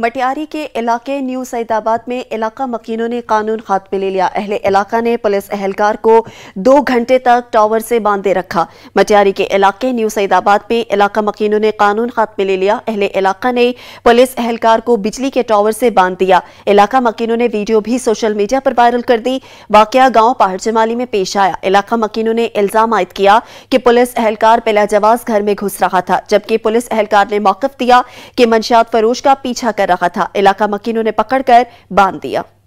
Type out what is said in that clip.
मटियारी के इलाके न्यू सैदाबाद में इलाका मकीनों ने कानून हाथ में ले लिया अहले इलाका ने पुलिस अहलकार को दो घंटे तक टावर से बांधे रखा मटियारी के इलाके न्यू सैदाबाद में इलाका मकीनों ने कानून हाथ में ले लिया अहले इलाका ने पुलिस अहलकार को बिजली के टावर से बांध दिया इलाका मकीनों ने वीडियो भी सोशल मीडिया पर वायरल कर दी वाकया गाँव पहाड़ जमाली में पेश आया इलाका मकीनों ने इल्जाम आयद किया कि पुलिस अहलकार पहला जवाज घर में घुस रहा था जबकि पुलिस अहलकार ने मौकफ दिया कि मंशात फरोश का पीछा कर रहा था इलाका मकीनों ने पकड़कर बांध दिया